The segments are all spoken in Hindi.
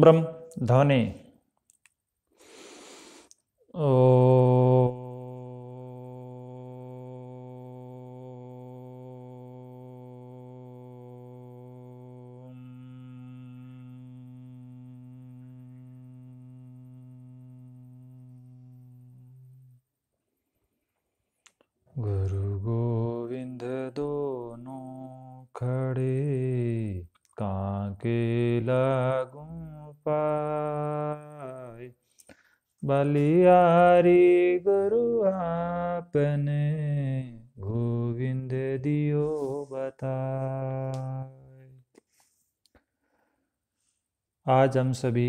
ब्रह्म ध्वनि ओ गुरु गोविंद दोनों खड़े काके लागू बलियारी गुरु आपने गोविंद दियो बता आज हम सभी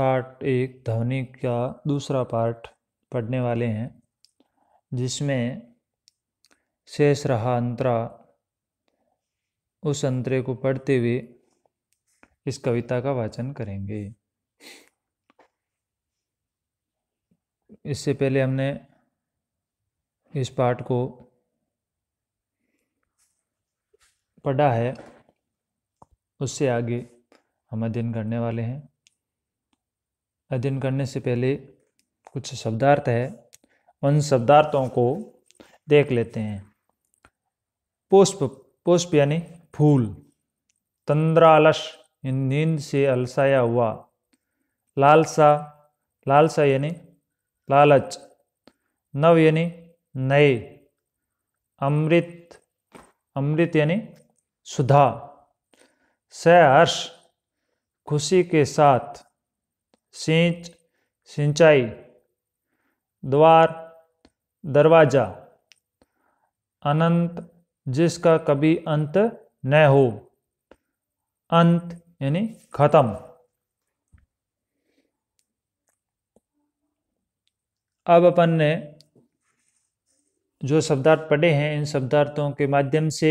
पार्ट एक ध्वनि का दूसरा पार्ट पढ़ने वाले हैं जिसमें शेष रहा अंतरा उस अंतरे को पढ़ते हुए इस कविता का वाचन करेंगे इससे पहले हमने इस पाठ को पढ़ा है उससे आगे हम अध्ययन करने वाले हैं अध्ययन करने से पहले कुछ शब्दार्थ है उन शब्दार्थों को देख लेते हैं पुष्प पुष्प यानी फूल तंद्रालश नींद से अलसाया हुआ लालसा लालसा यानी लालच नव यानी नए अमृत अमृत यानी सुधा सहर्ष खुशी के साथ सिंच सिंचाई द्वार दरवाजा अनंत जिसका कभी अंत न हो अंत यानी खत्म अब अपन ने जो शब्दार्थ पढ़े हैं इन शब्दार्थों के माध्यम से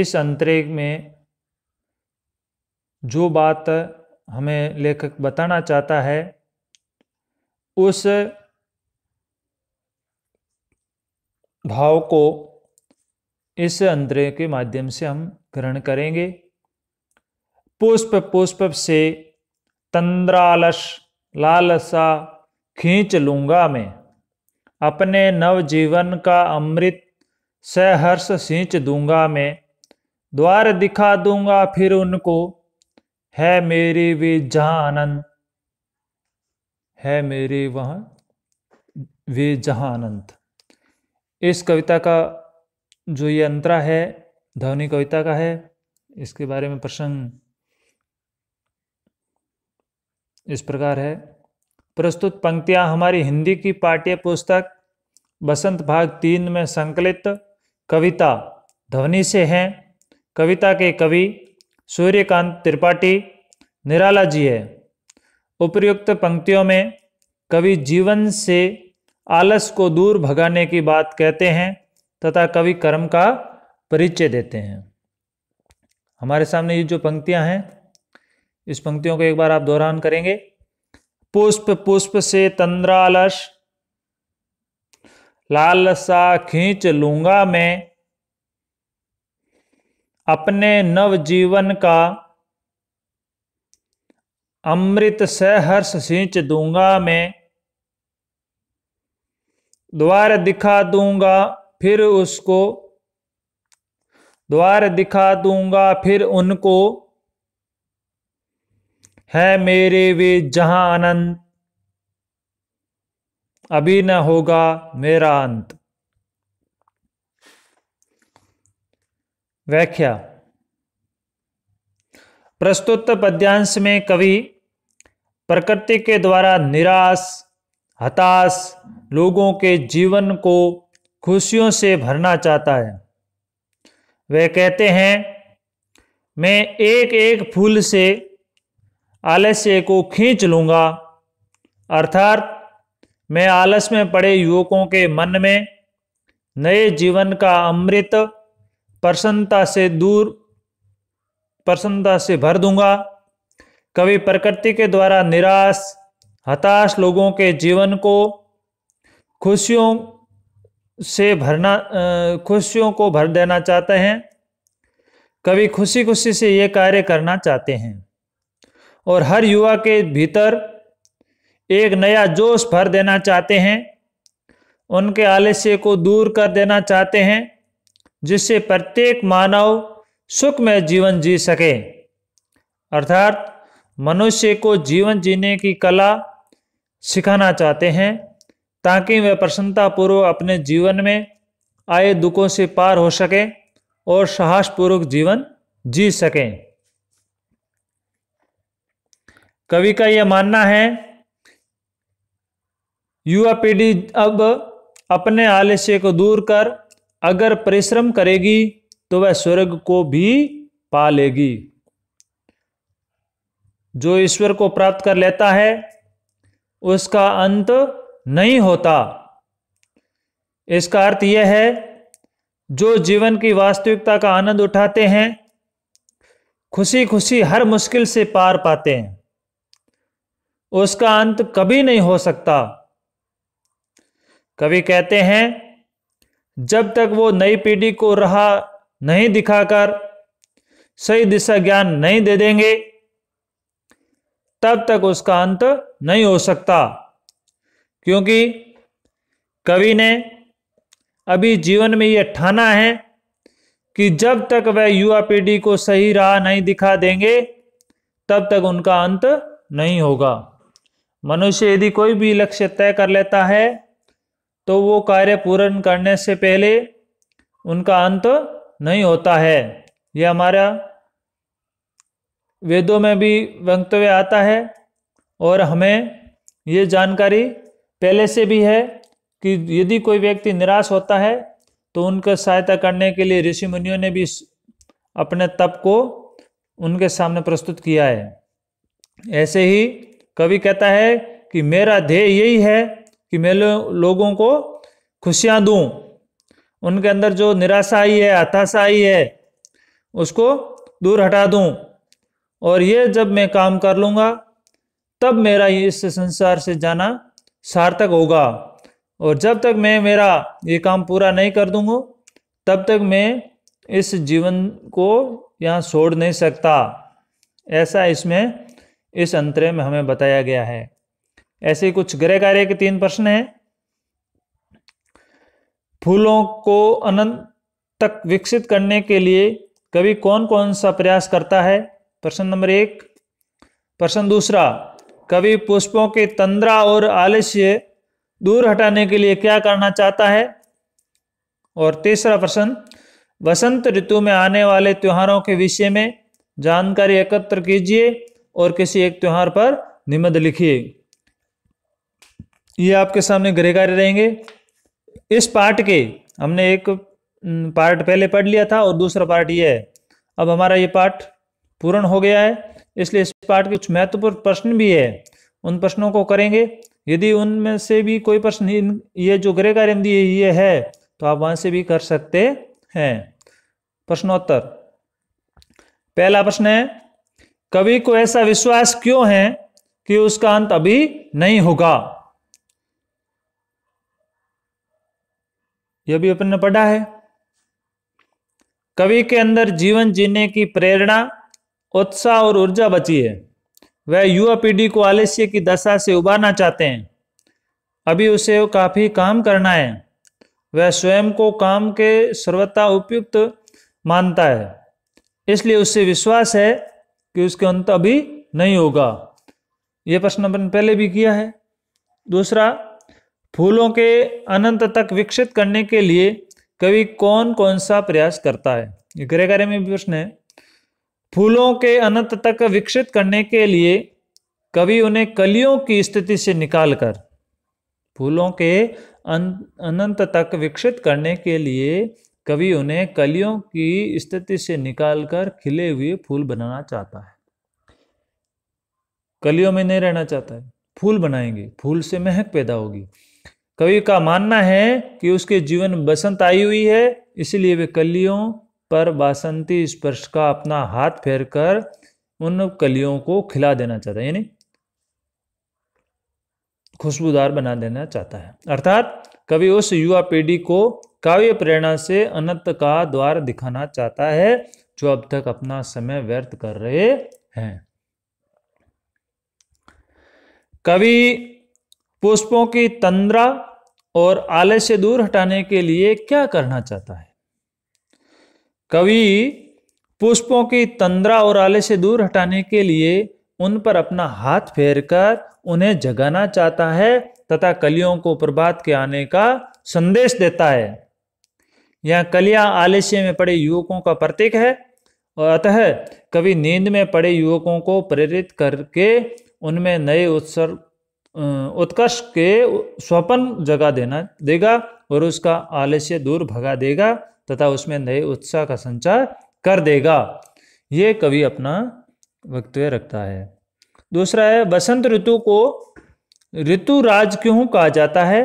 इस अंतरे में जो बात हमें लेखक बताना चाहता है उस भाव को इस अंतरे के माध्यम से हम ग्रहण करेंगे पुष्प पुष्प से तंद्रालस लालसा खींच लूंगा मैं अपने नवजीवन का अमृत सहर्ष सींच दूंगा मैं द्वार दिखा दूंगा फिर उनको है मेरी वे जहानंद है मेरी वह वे जहानंद अनंत इस कविता का जो ये अंतरा है ध्वनि कविता का है इसके बारे में प्रसंग इस प्रकार है प्रस्तुत पंक्तियाँ हमारी हिंदी की पाठ्य पुस्तक बसंत भाग तीन में संकलित कविता ध्वनि से हैं कविता के कवि सूर्यकांत त्रिपाठी निराला जी है उपयुक्त पंक्तियों में कवि जीवन से आलस को दूर भगाने की बात कहते हैं तथा कवि कर्म का परिचय देते हैं हमारे सामने ये जो पंक्तियां हैं इस पंक्तियों को एक बार आप दोहरान करेंगे पुष्प पुष्प से तंद्रालश लालसा खींच लूंगा मैं अपने नवजीवन का अमृत सहर्ष सींच दूंगा मैं द्वार दिखा दूंगा फिर उसको द्वार दिखा दूंगा फिर उनको है मेरे वे जहां आनंद अभी न होगा मेरा अंत व्याख्या प्रस्तुत पद्यांश में कवि प्रकृति के द्वारा निराश हताश लोगों के जीवन को खुशियों से भरना चाहता है वे कहते हैं मैं एक एक फूल से आलस्य को खींच लूंगा अर्थात मैं आलस में पड़े युवकों के मन में नए जीवन का अमृत प्रसन्नता से दूर प्रसन्नता से भर दूंगा कभी प्रकृति के द्वारा निराश हताश लोगों के जीवन को खुशियों से भरना खुशियों को भर देना चाहते हैं कभी खुशी खुशी से ये कार्य करना चाहते हैं और हर युवा के भीतर एक नया जोश भर देना चाहते हैं उनके आलस्य को दूर कर देना चाहते हैं जिससे प्रत्येक मानव सुख में जीवन जी सके अर्थात मनुष्य को जीवन जीने की कला सिखाना चाहते हैं ताकि वह प्रसन्नतापूर्वक अपने जीवन में आए दुखों से पार हो सके और साहसपूर्वक जीवन जी सकें कवि का यह मानना है युवा पीढ़ी अब अपने आलस्य को दूर कर अगर परिश्रम करेगी तो वह स्वर्ग को भी पा लेगी जो ईश्वर को प्राप्त कर लेता है उसका अंत नहीं होता इसका अर्थ यह है जो जीवन की वास्तविकता का आनंद उठाते हैं खुशी खुशी हर मुश्किल से पार पाते हैं उसका अंत कभी नहीं हो सकता कवि कहते हैं जब तक वो नई पीढ़ी को रहा नहीं दिखाकर सही दिशा ज्ञान नहीं दे देंगे तब तक उसका अंत नहीं हो सकता क्योंकि कवि ने अभी जीवन में यह ठाना है कि जब तक वह युवा पीढ़ी को सही राह नहीं दिखा देंगे तब तक उनका अंत नहीं होगा मनुष्य यदि कोई भी लक्ष्य तय कर लेता है तो वो कार्य पूर्ण करने से पहले उनका अंत नहीं होता है यह हमारा वेदों में भी वक्तव्य आता है और हमें ये जानकारी पहले से भी है कि यदि कोई व्यक्ति निराश होता है तो उनका सहायता करने के लिए ऋषि मुनियों ने भी अपने तप को उनके सामने प्रस्तुत किया है ऐसे ही कवि कहता है कि मेरा ध्येय यही है कि मैं लोगों को खुशियाँ दूँ उनके अंदर जो निराशा आई है हताशा आई है उसको दूर हटा दूँ और ये जब मैं काम कर लूँगा तब मेरा इस संसार से जाना सार्थक होगा और जब तक मैं मेरा ये काम पूरा नहीं कर दूँगा तब तक मैं इस जीवन को यहाँ छोड़ नहीं सकता ऐसा इसमें इस अंतरे में हमें बताया गया है ऐसे कुछ गृह कार्य के तीन प्रश्न हैं फूलों को अनंत तक विकसित करने के लिए कवि कौन कौन सा प्रयास करता है प्रश्न नंबर एक प्रश्न दूसरा कवि पुष्पों के तंद्रा और आलस्य दूर हटाने के लिए क्या करना चाहता है और तीसरा प्रश्न वसंत ऋतु में आने वाले त्योहारों के विषय में जानकारी एकत्र कीजिए और किसी एक त्यौहार पर निबंध लिखिए ये आपके सामने गृह कार्य रहेंगे इस पार्ट के हमने एक पार्ट पहले पढ़ लिया था और दूसरा पार्ट ये है अब हमारा ये पार्ट पूर्ण हो गया है इसलिए इस पार्ट के कुछ महत्वपूर्ण प्रश्न भी है उन प्रश्नों को करेंगे यदि उनमें से भी कोई प्रश्न ये जो गृह कार्य दिए ये है तो आप वहां से भी कर सकते हैं प्रश्नोत्तर पहला प्रश्न है कवि को ऐसा विश्वास क्यों है कि उसका अंत अभी नहीं होगा यह भी अपन ने पढ़ा है कवि के अंदर जीवन जीने की प्रेरणा उत्साह और ऊर्जा बची है वह युवा पीढ़ी को आलस्य की दशा से उबारना चाहते हैं अभी उसे काफी काम करना है वह स्वयं को काम के सर्वथा उपयुक्त मानता है इसलिए उससे विश्वास है कि उसके अंत अभी नहीं होगा यह प्रश्न अपन पहले भी किया है दूसरा फूलों के अनंत तक विकसित करने के लिए कवि कौन कौन सा प्रयास करता है ये ग्रह कार्य में भी प्रश्न है फूलों के अनंत तक विकसित करने के लिए कवि उन्हें कलियों की स्थिति से निकालकर फूलों के अनंत तक विकसित करने के लिए कवि उन्हें कलियों की स्थिति से निकालकर खिले हुए फूल बनाना चाहता है कलियों में नहीं रहना चाहता है फूल बनाएंगे फूल से महक पैदा होगी कवि का मानना है कि उसके जीवन बसंत आई हुई है इसलिए वे कलियों पर बासंती स्पर्श का अपना हाथ फेर कर उन कलियों को खिला देना चाहता है यानी खुशबूदार बना देना चाहता है अर्थात कवि उस युवा पीढ़ी को काव्य प्रेरणा से अनंत का द्वार दिखाना चाहता है जो अब तक अपना समय व्यर्थ कर रहे हैं कवि पुष्पों की तंद्रा और आलस से दूर हटाने के लिए क्या करना चाहता है कवि पुष्पों की तंद्रा और आलस से दूर हटाने के लिए उन पर अपना हाथ फेरकर उन्हें जगाना चाहता है तथा कलियों को प्रभात के आने का संदेश देता है यह कलिया आलस्य में पड़े युवकों का प्रतीक है और अतः कभी नींद में पड़े युवकों को प्रेरित करके उनमें नए उत्सर्ग उत्कर्ष के स्वपन जगा देना देगा और उसका आलस्य दूर भगा देगा तथा उसमें नए उत्साह का संचार कर देगा ये कवि अपना वक्तव्य रखता है दूसरा है बसंत ऋतु को ऋतु राज क्यों कहा जाता है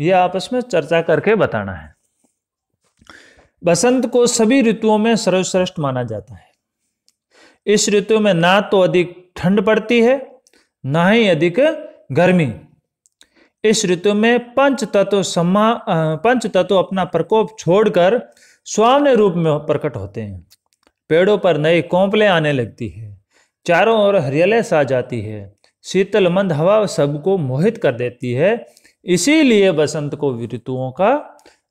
ये आपस में चर्चा करके बताना है बसंत को सभी ऋतुओं में सर्वश्रेष्ठ माना जाता है इस ऋतु में ना तो अधिक ठंड पड़ती है ना ही अधिक गर्मी इस ऋतु में पंच तत्व समा पंच तत्व अपना प्रकोप छोड़कर स्वाम्य रूप में प्रकट होते हैं पेड़ों पर नई कोंपले आने लगती है चारों ओर हरियाली सा जाती है शीतल मंद हवा सबको मोहित कर देती है इसीलिए बसंत को ऋतुओं का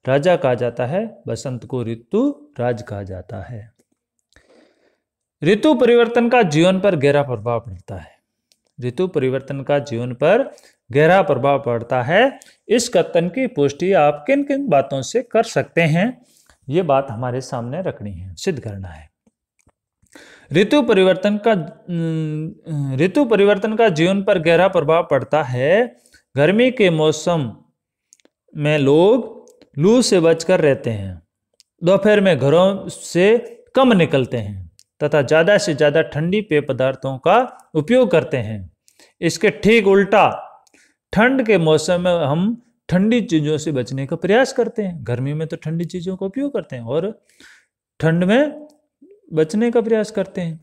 राजा कहा जाता है बसंत को ऋतु राज कहा जाता है ऋतु परिवर्तन का जीवन पर गहरा प्रभाव पड़ता है ऋतु परिवर्तन का जीवन पर गहरा प्रभाव पड़ता है इस कथन की पुष्टि आप किन किन बातों से कर सकते हैं ये बात हमारे सामने रखनी है सिद्ध करना है ऋतु परिवर्तन का ऋतु परिवर्तन का जीवन पर गहरा प्रभाव पड़ता है गर्मी के मौसम में लोग लू से बचकर रहते हैं दोपहर में घरों से कम निकलते हैं तथा ज़्यादा से ज़्यादा ठंडी पेय पदार्थों का उपयोग करते हैं इसके ठीक उल्टा ठंड के मौसम में हम ठंडी चीज़ों से बचने का प्रयास करते हैं गर्मी में तो ठंडी चीज़ों का उपयोग करते हैं और ठंड में बचने का प्रयास करते हैं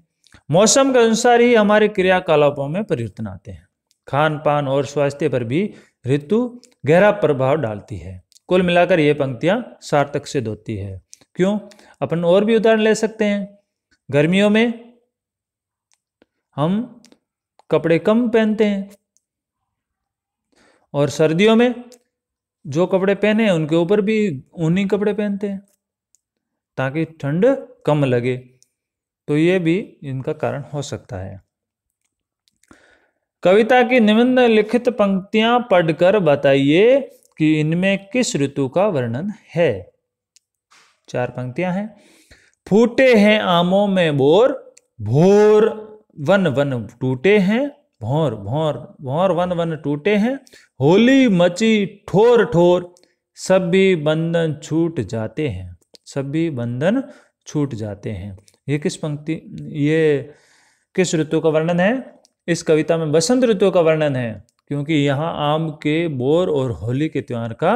मौसम के अनुसार ही हमारे क्रियाकलापों में परिवर्तन आते हैं खान पान और स्वास्थ्य पर भी ऋतु गहरा प्रभाव डालती है कुल मिलाकर ये पंक्तियाँ सार्थक सिद्ध होती है क्यों अपन और भी उदाहरण ले सकते हैं गर्मियों में हम कपड़े कम पहनते हैं और सर्दियों में जो कपड़े पहने हैं उनके ऊपर भी ऊनी कपड़े पहनते हैं ताकि ठंड कम लगे तो ये भी इनका कारण हो सकता है कविता की लिखित पंक्तियां पढ़कर बताइए कि इनमें किस ऋतु का वर्णन है चार पंक्तियां हैं फूटे हैं आमों में बोर भोर वन वन टूटे हैं भौर भौर भौर वन वन टूटे हैं होली मची ठोर ठोर सभी बंधन छूट जाते हैं सभी बंधन छूट जाते हैं ये किस पंक्ति ये किस ऋतु का वर्णन है इस कविता में बसंत ऋतु का वर्णन है क्योंकि यहाँ आम के बोर और होली के त्यौहार का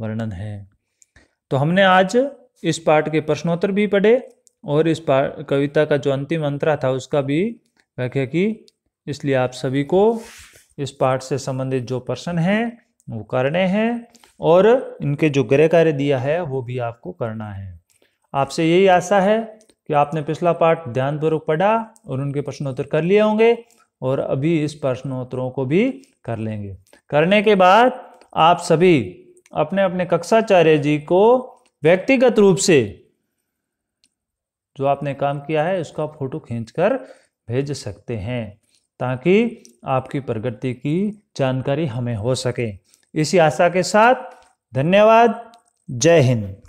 वर्णन है तो हमने आज इस पाठ के प्रश्नोत्तर भी पढ़े और इस पाठ कविता का जो अंतिम अंतरा था उसका भी व्याख्या की इसलिए आप सभी को इस पाठ से संबंधित जो प्रश्न हैं वो करने हैं और इनके जो गृह कार्य दिया है वो भी आपको करना है आपसे यही आशा है कि आपने पिछला पाठ ध्यानपूर्वक पढ़ा और उनके प्रश्नोत्तर कर लिए होंगे और अभी इस प्रश्नोत्तरों को भी कर लेंगे करने के बाद आप सभी अपने अपने कक्षाचार्य जी को व्यक्तिगत रूप से जो आपने काम किया है उसका फोटो खींचकर भेज सकते हैं ताकि आपकी प्रगति की जानकारी हमें हो सके इसी आशा के साथ धन्यवाद जय हिंद